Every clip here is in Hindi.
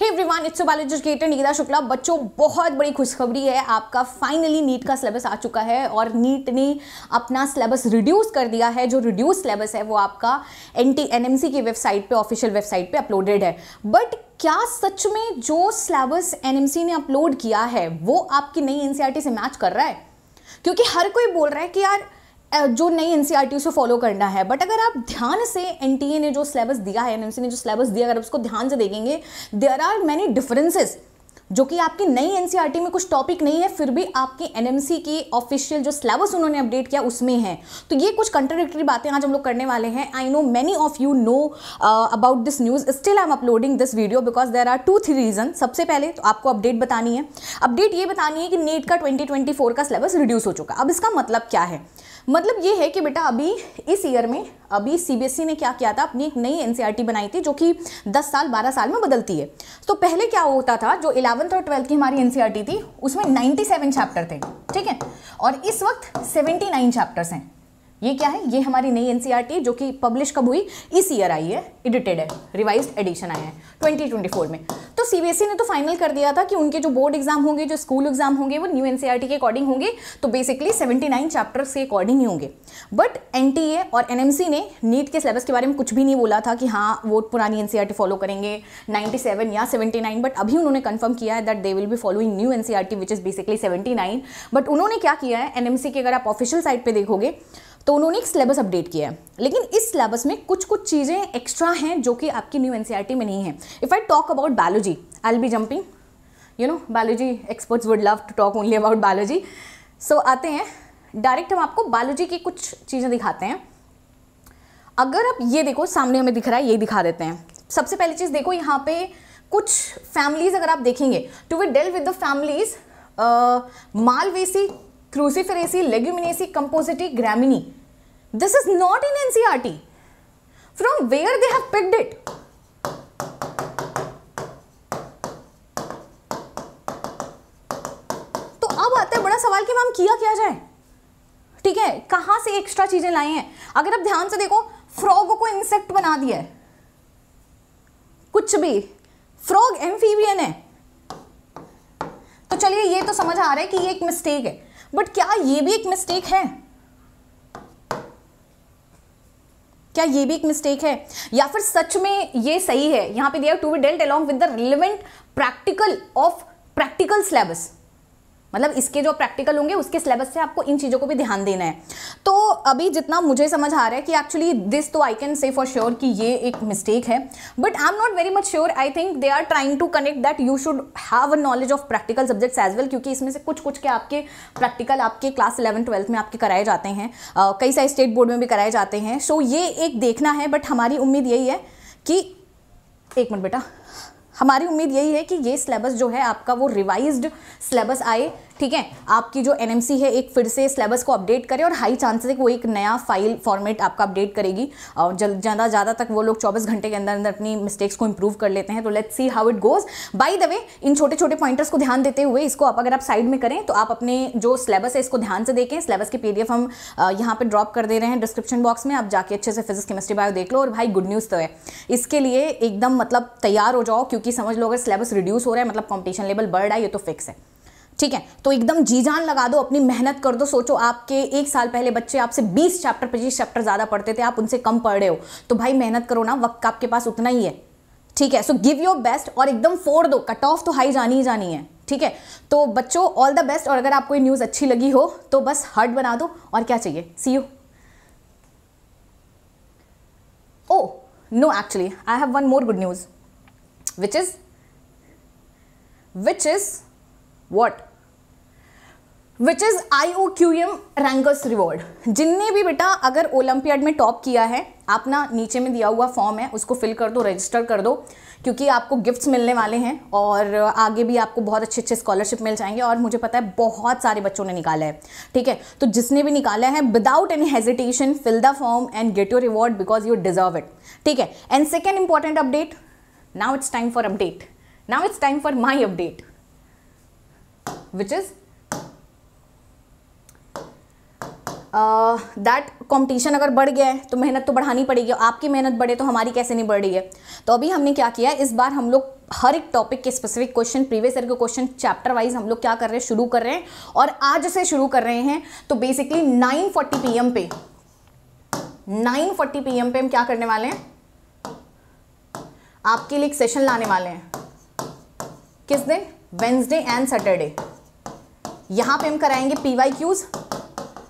Hey everyone it's biologist educator Nikita Shukla बच्चों बहुत बड़ी खुशखबरी है आपका फाइनली नीट का सिलेबस आ चुका है और नीट ने अपना सिलेबस रिड्यूस कर दिया है जो रिड्यूस सिलेबस है वो आपका N T N M C की वेबसाइट पे ऑफिशियल वेबसाइट पे अपलोडेड है बट क्या सच में जो सिलेबस एन ने अपलोड किया है वो आपकी नई एन e से मैच कर रहा है क्योंकि हर कोई बोल रहा है कि यार जो नई एन सी आर टी से फॉलो करना है बट अगर आप ध्यान से एन टी ए ने जो सिलेबस दिया है एन सी ने जो सिलेबस दिया अगर आप उसको ध्यान से देखेंगे देर आर मैनी डिफरेंसेज जो कि आपकी नई एनसीईआरटी e में कुछ टॉपिक नहीं है फिर भी आपके एनएमसी की ऑफिशियल जो सिलेबस उन्होंने अपडेट किया उसमें है तो ये कुछ कंट्रोडिक्टरी बातें आज हम लोग करने वाले हैं I know many of you know about this news still I am uploading this video because there are two three reason सबसे पहले तो आपको अपडेट बतानी है अपडेट ये बतानी है कि नेट e का ट्वेंटी का सिलेबस रिड्यूस हो चुका अब इसका मतलब क्या है मतलब ये है कि बेटा अभी इस ईयर में अभी सीबीएसई e ने क्या किया था अपनी एक नई एनसीईआरटी e बनाई थी जो कि 10 साल 12 साल में बदलती है तो पहले क्या होता था जो इलेवंथ और ट्वेल्थ की हमारी एनसीईआरटी e थी उसमें 97 चैप्टर थे ठीक है और इस वक्त 79 चैप्टर्स हैं ये क्या है ये हमारी नई एनसीईआरटी e जो कि पब्लिश कब हुई इस ईयर आई है एडिटेड है रिवाइज एडिशन आया है 2024 में तो सीबीएसई e ने तो फाइनल कर दिया था कि उनके जो बोर्ड एग्जाम होंगे जो स्कूल एग्जाम होंगे वो न्यू एनसीईआरटी e के अकॉर्डिंग होंगे तो बेसिकली 79 चैप्टर्स के अकॉर्डिंग ही होंगे बट एन और एन ने नीट के सिलेबस के बारे में कुछ भी नहीं बोला था कि हाँ वो पुरानी एन फॉलो करेंगे 97 या सेवेंटी बट अभी उन्होंने कन्फर्म किया है दैट दे विल भी following new N C which is basically seventy but उन्होंने क्या किया है एन के अगर आप ऑफिशियल साइट पर देखोगे तो उन्होंने एक सिलेबस अपडेट किया है लेकिन इस सिलेबस में कुछ कुछ चीज़ें एक्स्ट्रा हैं जो कि आपकी न्यू एन में नहीं है if I talk about biology I be jumping you know biology experts would love to talk only about biology so आते हैं डायरेक्ट हम आपको बायोलॉजी की कुछ चीज़ें दिखाते हैं अगर आप ये देखो सामने हमें दिख रहा है ये दिखा देते हैं सबसे पहली चीज़ देखो यहाँ पे कुछ फैमिलीज़ अगर आप देखेंगे to be dealt with the families malvaceae cruciferaceae, leguminosae, compositae, graminae. This is not in NCRT. E From where they have picked it? तो अब आता है बड़ा सवाल कि मैम किया क्या जाए ठीक है कहां से एक्स्ट्रा चीजें लाई हैं अगर आप ध्यान से देखो फ्रॉग को इंसेक्ट बना दिया है कुछ भी फ्रॉग एम्फीबियन है तो चलिए ये तो समझ आ रहा है कि ये एक मिस्टेक है बट क्या ये भी एक मिस्टेक है क्या ये भी एक मिस्टेक है या फिर सच में ये सही है यहां पे दिया to be dealt along with the relevant practical of practical syllabus मतलब इसके जो प्रैक्टिकल होंगे उसके सिलेबस से आपको इन चीज़ों को भी ध्यान देना है तो अभी जितना मुझे समझ आ रहा है कि एक्चुअली दिस तो I can say for sure कि ये एक मिस्टेक है but I am not very much sure I think they are trying to connect that you should have a knowledge of practical subjects as well क्योंकि इसमें से कुछ कुछ के आपके प्रैक्टिकल आपके क्लास इलेवन ट्वेल्थ में आपके कराए जाते हैं uh, कई सारे स्टेट बोर्ड में भी कराए जाते हैं सो so, ये एक देखना है बट हमारी उम्मीद यही है कि एक मिनट बेटा हमारी उम्मीद यही है कि ये सिलेबस जो है आपका वो रिवाइज्ड सिलेबस आए ठीक है आपकी जो एन है एक फिर से सिलेबस को अपडेट करे और हाई चांसेस है कि वो एक नया फाइल फॉर्मेट आपका अपडेट करेगी और ज़्यादा ज़्यादा तक वो लोग चौबीस घंटे के अंदर अंदर अपनी मिस्टेक्स को इम्प्रूव कर लेते हैं तो let's see how it goes by the way इन छोटे छोटे पॉइंटर्स को ध्यान देते हुए इसको आप अगर आप साइड में करें तो आप अपने जो सिलेबस है इसको ध्यान से देखें सिलेबस की पी हम यहाँ पर ड्रॉप कर दे रहे हैं डिस्क्रिप्शन बॉक्स में आप जाके अच्छे से फिजिक्स केमिस्ट्री बायो देख लो और भाई गुड न्यूज़ तो है इसके लिए एकदम मतलब तैयार हो जाओ क्योंकि समझ लो अगर सिलेबस रिड्यूस हो रहा है मतलब कॉम्पिटिशन लेवल बढ़ रहा है ये तो फिक्स है ठीक है तो एकदम जी जान लगा दो अपनी मेहनत कर दो सोचो आपके एक साल पहले बच्चे आपसे 20 चैप्टर 25 चैप्टर ज़्यादा पढ़ते थे आप उनसे कम पढ़ रहे हो तो भाई मेहनत करो ना वक्त आपके पास उतना ही है ठीक है सो गिव योर बेस्ट और एकदम फोड़ दो कट ऑफ तो हाई जानी ही जानी है ठीक है तो बच्चों ऑल द बेस्ट और अगर आपको ये न्यूज़ अच्छी लगी हो तो बस हार्ट बना दो और क्या चाहिए see you oh no actually I have one more good news which is which is what which is I O Q M rankers reward जिनने भी बेटा अगर ओलंपियाड में टॉप किया है आप ना नीचे में दिया हुआ फॉर्म है उसको फिल कर दो रजिस्टर कर दो क्योंकि आपको गिफ्ट्स मिलने वाले हैं और आगे भी आपको बहुत अच्छे अच्छे स्कॉलरशिप मिल जाएंगे और मुझे पता है बहुत सारे बच्चों ने निकाला है ठीक है तो जिसने भी निकाला है without any hesitation fill the form and get your reward because you deserve it ठीक है and second important update now it's time for update now it's time for my update which is that uh, competition अगर बढ़ गया है तो मेहनत तो बढ़ानी पड़ेगी आपकी मेहनत बढ़े तो हमारी कैसे नहीं बढ़ रही है तो अभी हमने क्या किया है इस बार हम लोग हर एक टॉपिक के स्पेसिफिक क्वेश्चन प्रीवियस ईयर के क्वेश्चन चैप्टर वाइज हम लोग क्या कर रहे हैं शुरू कर रहे हैं और आज से शुरू कर रहे हैं तो बेसिकली नाइन फोर्टी पी पे नाइन फोर्टी पे हम क्या करने वाले हैं आपके लिए एक सेशन लाने वाले हैं किस दिन वेंसडे एंड सैटरडे यहां पे हम कराएंगे PYQs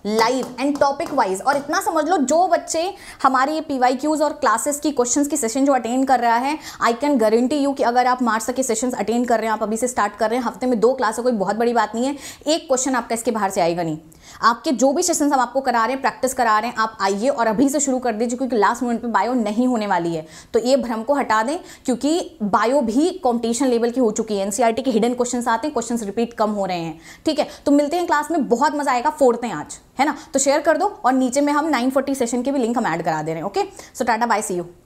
live and topic wise और इतना समझ लो जो बच्चे हमारे ये पी और क्लासेस की क्वेश्चन की सेशन जो अटेंड कर रहा है आई कैन गारंटी यू कि अगर आप मार्च तक के सेशन अटेंड कर रहे हैं आप अभी से स्टार्ट कर रहे हैं हफ्ते में दो क्लास कोई बहुत बड़ी बात नहीं है एक क्वेश्चन आपका इसके बाहर से आएगा नहीं आपके जो भी सेशन हम आपको करा रहे हैं प्रैक्टिस करा रहे हैं आप आइए और अभी से शुरू कर दीजिए क्योंकि लास्ट मोमेंट पे बायो नहीं होने वाली है तो ये भ्रम को हटा दें क्योंकि बायो भी कॉम्पिटिशन लेवल की हो चुकी है एनसीईआरटी e के हिडन क्वेश्चन आते हैं क्वेश्चन रिपीट कम हो रहे हैं ठीक है तो मिलते हैं क्लास में बहुत मजा आएगा फोड़ते हैं आज है ना तो शेयर कर दो और नीचे में हम 940 सेशन की भी लिंक हम ऐड करा दे रहे हैं okay so tata bye see you